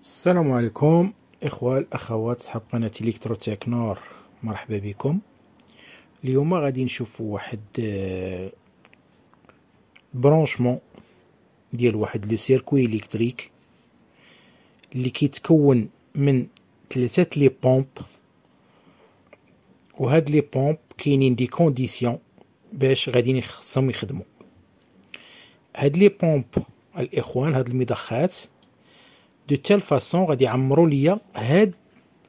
السلام عليكم اخوة الاخوات صحاب قناة الكترو تكنور مرحبا بكم اليوم غادي نشوفوا واحد آه، برونشمون ديال واحد لو سيركوي الكتريك اللي كيتكون من ثلاثة لي بومب وهاد لي بومب كاينين دي كونديسيون باش غادي خصهم يخدموا هاد لي بومب الاخوان هاد المضخات دو تيل فاسون غادي يعمروا ليا هاد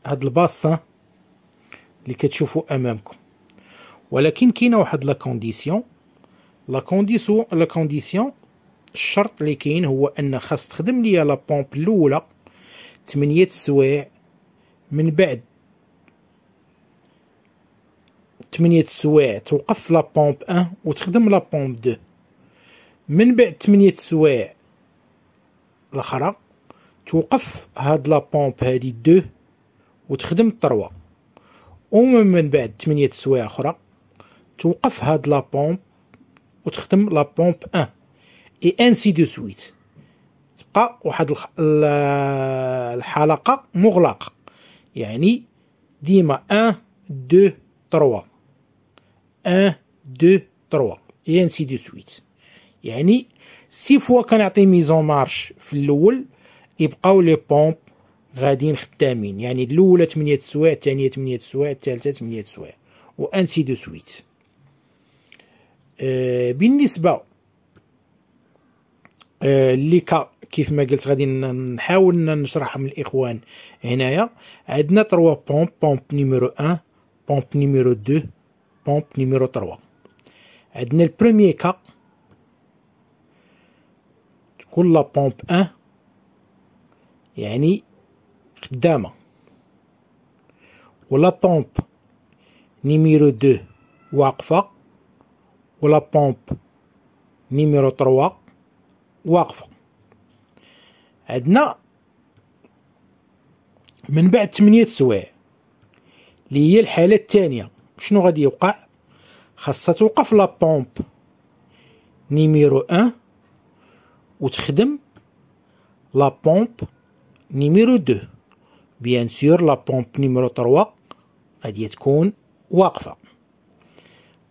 هاد الباسان اللي كتشوفوا امامكم ولكن كاينه واحد لا كونديسيون لا كونديسيون لا كونديسيون الشرط اللي كاين هو ان خاص تخدم ليا لا بومب الاولى 8 سوايع من بعد 8 سوايع توقف لا بومب 1 وتخدم لا بومب 2 من بعد 8 سوايع الاخرى توقف هاد لا بومب هادي دو وتخدم الطروه ومن من بعد 8 سوايع اخرى توقف هاد لا بومب وتخدم لا بومب 1 اي انسي دو سويت تبقى واحد الحلقه مغلقه يعني ديما 1 2 3 1 2 3 اي انسي دو سويت يعني سي فوا كنعطي ميزون مارش في الاول يبقاو لي بومب غاديين خدامين يعني الاولى 8 سوايع الثانيه 8 سوايع الثالثه 8 سوايع وانسي دو سويت آه، بالنسبه أه اللي كا كيف ما قلت غادي نحاول نشرحهم الاخوان هنايا عندنا 3 بومب بومب نيميرو 1 بومب نيميرو 2 بومب نيميرو 3 عندنا البرومي كا تكون لا بومب 1 يعني خدامة ولا بومب نيميرو دو واقفة ولا بومب نيميرو تروا واقفة عندنا من بعد تمنية سوايع اللي هي الحالة الثانية شنو غادي يوقع خاصها توقف لا بومب نيميرو ان وتخدم لا بومب نيميرو دو بيان سور لا بومب نيميرو 3 غادي تكون واقفه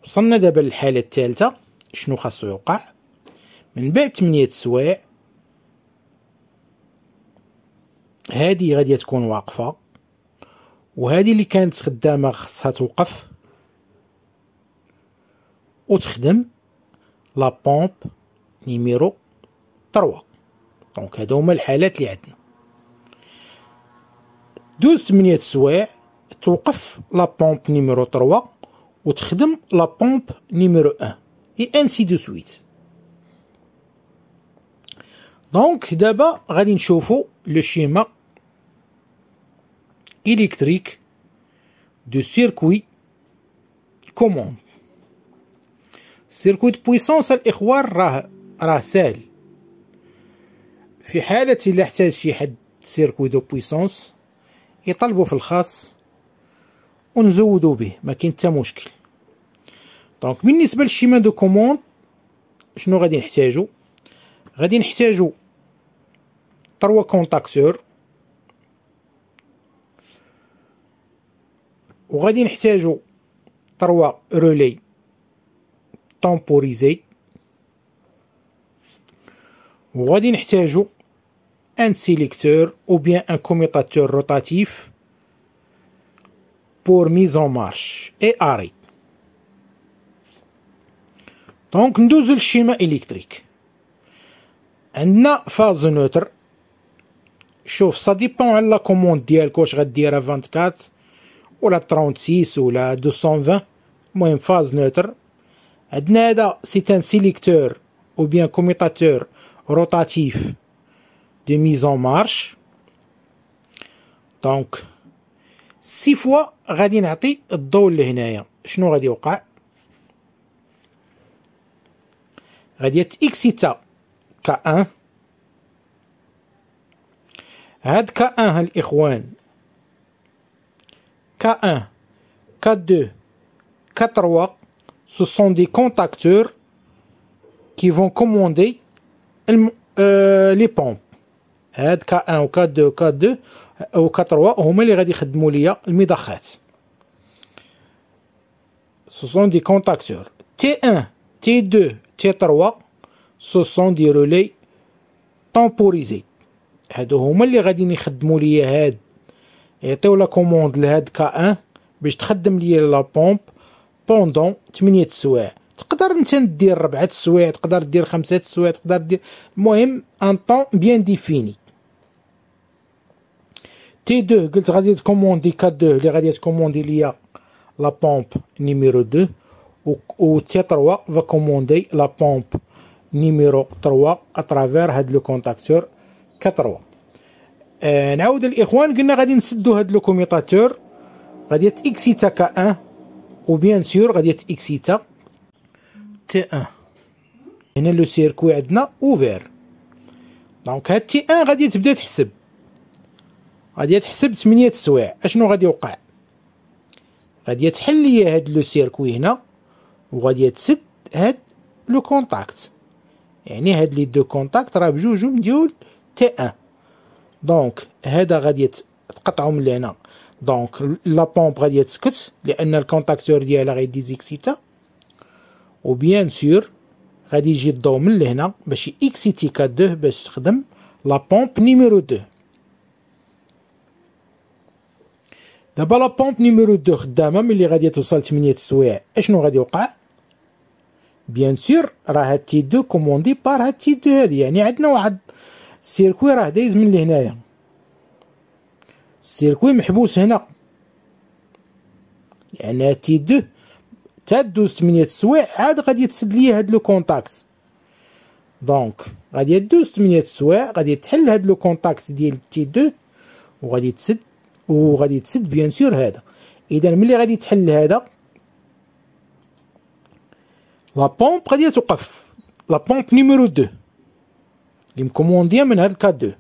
وصلنا دابا للحاله الثالثه شنو خاصو يوقع من بعد 8 سوايع هادي غادي تكون واقفه وهادي اللي كانت خدامه خاصها توقف وتخدم لا بومب نيميرو 3 دونك هادو هما الحالات اللي عندنا دوز 8 سوايع توقف لا بومب نيميرو 3 وتخدم لا بومب نيميرو 1 اي انسي دو سويت دونك دابا غادي نشوفو لو شيما الكتريك دو سيركوي كوموند سيركوي دو بويسونس الاخوان راه راه ساهل في حالة إلا احتاج شي حد سيركوي دو بويسونس يطلبوا في الخاص ونزودوا به ما كاين حتى مشكل دونك بالنسبه للشيما دو كوموند شنو غادي نحتاجو غادي نحتاجو تروا كونتاكتور وغادي نحتاجو تروا رولي تامبوريزي وغادي نحتاجو un sélecteur ou bien un commutateur rotatif pour mise en marche et arrêt. Donc, nous le schéma électrique. avons hein, une phase neutre. شوف dépend ديبون la لا كوموند ديالك واش à 24 la 36 ou la 220 المهم phase neutre. عندنا c'est un sélecteur, ou bien un commutateur rotatif mise en marche. Donc, six fois, غادي نعطي الضوء لهنايا شنو غادي يوقع غادي k 1 هاد ك1 الاخوان 1 k 2 k 3 ce sont des contacteurs qui vont commander euh, les pompes هاد كا 1 وكا 2 وكا 2 وكا 3 هما اللي غادي يخدموا ليا المضخات سو سون دي كونتاكتور تي 1 تي 2 تي 3 سو سون دي رولي طومبوريزي هادو هما اللي غادي يخدموا ليا هاد يعطيو لا كوموند لهاد كا 1 باش تخدم ليا لا بومب بوندون 8 سوايع تقدر انت دير ربعة سوايع تقدر دير خمسة سوايع تقدر دير المهم ان طون بيان ديفيني تي دو قلت غادي تكوموندي كا دو اللي غادي تكوموندي ليا لا بومب نيميرو دو و تي تروا فا كوموندي لا بومب نيميرو تروا اترافير هاد لو كونتاكتور 4 آه نعاود الاخوان قلنا غادي نسدو هاد لو كوميطاتور غادي تاكسيتا كا ان و بيان سور غادي تاكسيتا تي ان هنا لو سيركوي عندنا اوفير دونك هاد تي ان غادي تبدا تحسب غادي تحسب 8 سوايع اشنو غادي يوقع غادي تحل ليا هاد لو سيركوي هنا وغادي تسد هاد لو كونتاكت يعني هاد لي دو كونتاكت راه بجوجهم ديال تي ان دونك هذا غادي تقطعو من لهنا دونك لا بومب غادي تسكت لان الكونتاكتور ديالها غادي و وبيان سور غادي يجي الضو من لهنا باش اكسيتي كادوه باش تخدم لا بومب نيميرو 2 دابا لا بومب نيميرو 2 خدامه ملي غادي توصل 8 السوايع اشنو غادي يوقع بيان سور راه هاد تي دو كوموندي بار هاد تي دو هادي يعني عندنا واحد السيركوي راه دايز من لهنايا السيركوي محبوس هنا يعني تي 2 تدوز 8 السوايع عاد غادي تسد ليا هاد لو كونتاكت دونك غادي تدوز 8 السوايع غادي تحل هاد لو كونتاكت ديال تي دو وغادي تسد وغادي تسد بيان سور هذا اذا ملي غادي تحل هذا لا بومب غادي توقف لا بومب نيميرو 2 لي مكومونديه من هذا الكاد 2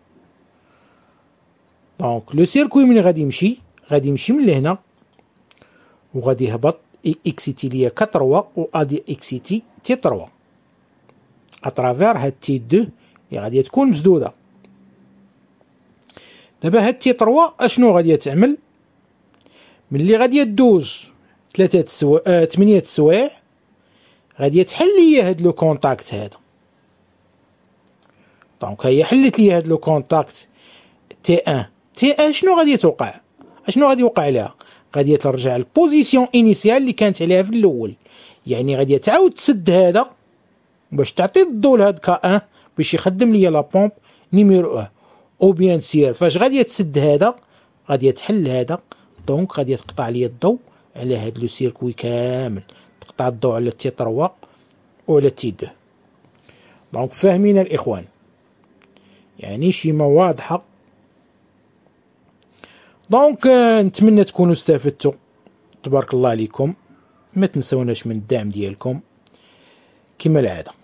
دونك لو سيركوي ملي غادي يمشي غادي يمشي من لهنا وغادي يهبط اكسيتي ليا ك 3 و ادي اكسيتي تي 3 اترافير هاد تي 2 اللي غادي تكون مسدوده دابا هاد تي 3 اشنو غادي تعمل ملي غادي دوز 3 سوا آه 8 السوايع غادي تحل ليا هاد لو كونتاكت هذا دونك هي حلت لي هاد لو كونتاكت تي 1 تي 1 شنو غادي توقع اشنو غادي يوقع لها غادي ترجع البوزيسيون انيسيال اللي كانت عليها في الاول يعني غادي تعاود تسد هذا باش تعطي الضو لهاد كا 1 باش يخدم ليا لا بومب نيميرو 1 او بيان سير فاش غادي تسد هذا غادي تحل هذا دونك غادي تقطع لي الضو على هاد لو سيركوي كامل تقطع الضو على تي 3 ولا تي 2 دونك فاهمين الاخوان يعني شيما واضحه دونك آه، نتمنى تكونوا استفدتوا تبارك الله عليكم ما تنسوناش من الدعم ديالكم كما العاده